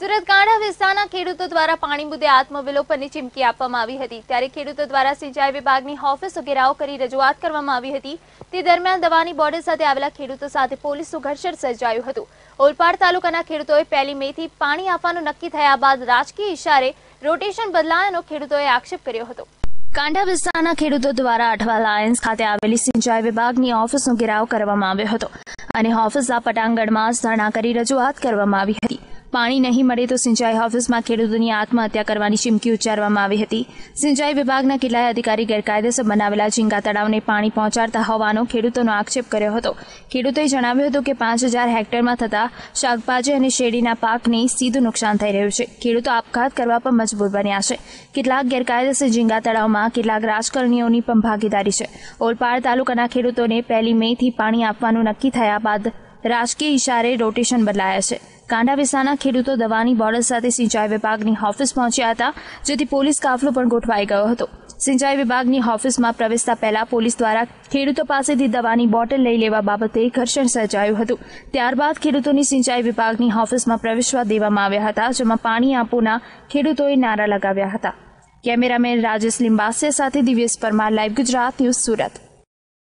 સુરત કાંઠા વિસ્તારના ખેડૂતો દ્વારા પાણી મુદ્દે આત્મવિલોપનની ચીમકી આપવામાં આવી હતી ત્યારે ખેડૂતો દ્વારા સિંચાઈ વિભાગની ઓફિસો ઘેરાવ કરી રજૂઆત કરવામાં આવી હતી તે દરમિયાન દવાની બોર્ડર સાથે આવેલા ખેડૂતો સાથે પોલીસનું ઘર્ષણ સર્જાયું હતું ઓલપાડ તાલુકાના ખેડૂતોએ પહેલી મેથી પાણી આપવાનું નક્કી થયા બાદ રાજકીય ઇશારે રોટેશન બદલાયાનો ખેડૂતોએ આક્ષેપ કર્યો હતો કાંઠા વિસ્તારના ખેડૂતો દ્વારા અઠવા લાયન્સ ખાતે આવેલી સિંચાઈ વિભાગની ઓફિસનો ઘેરાવ કરવામાં આવ્યો હતો અને ઓફિસના પટાંગણમાં ધરણા કરી રજૂઆત કરવામાં આવી હતી પાણી નહીં મળે તો સિંચાઈ ઓફિસમાં ખેડૂતોની આત્મહત્યા કરવાની ચીમકી ઉચ્ચારવામાં આવી હતી સિંચાઈ વિભાગના કેટલાય અધિકારી ગેરકાયદેસર બનાવેલા ઝીંગા તળાવને પાણી પહોંચાડતા હોવાનો ખેડૂતોનો આક્ષેપ કર્યો હતો ખેડૂતોએ જણાવ્યું હતું કે પાંચ હજાર હેક્ટરમાં થતા શાકભાજી અને શેરડીના પાકને સીધું નુકસાન થઈ રહ્યું છે ખેડૂતો આપઘાત કરવા પણ મજબૂર બન્યા છે કેટલાક ગેરકાયદેસર ઝીંગા તળાવમાં કેટલાક રાજકારણીઓની પણ ભાગીદારી છે ઓલપાડ તાલુકાના ખેડૂતોને પહેલી મેથી પાણી આપવાનું નક્કી થયા બાદ રાજકીય ઇશારે રોટેશન બદલાયા છે કાંડા કાંડાવિસાના ખેડૂતો દવાની બોર્ડર સાથે સિંચાઈ વિભાગની ઓફિસ પહોંચ્યા હતા જેથી પોલીસ કાફલો પણ ગોઠવાઈ ગયો હતો સિંચાઈ વિભાગની ઓફિસમાં પ્રવેશતા પહેલા પોલીસ દ્વારા ખેડૂતો પાસેથી દવાની બોટલ લઈ લેવા બાબતે ઘર્ષણ સર્જાયું હતું ત્યારબાદ ખેડૂતોની સિંચાઈ વિભાગની ઓફિસમાં પ્રવેશવા દેવામાં આવ્યા હતા જેમાં પાણી આપોના ખેડૂતોએ નારા લગાવ્યા હતા કેમેરામેન રાજેશ લિંબાસિયા સાથે દિવ્યેશ પરમાર લાઈવ ગુજરાત ન્યૂઝ સુરત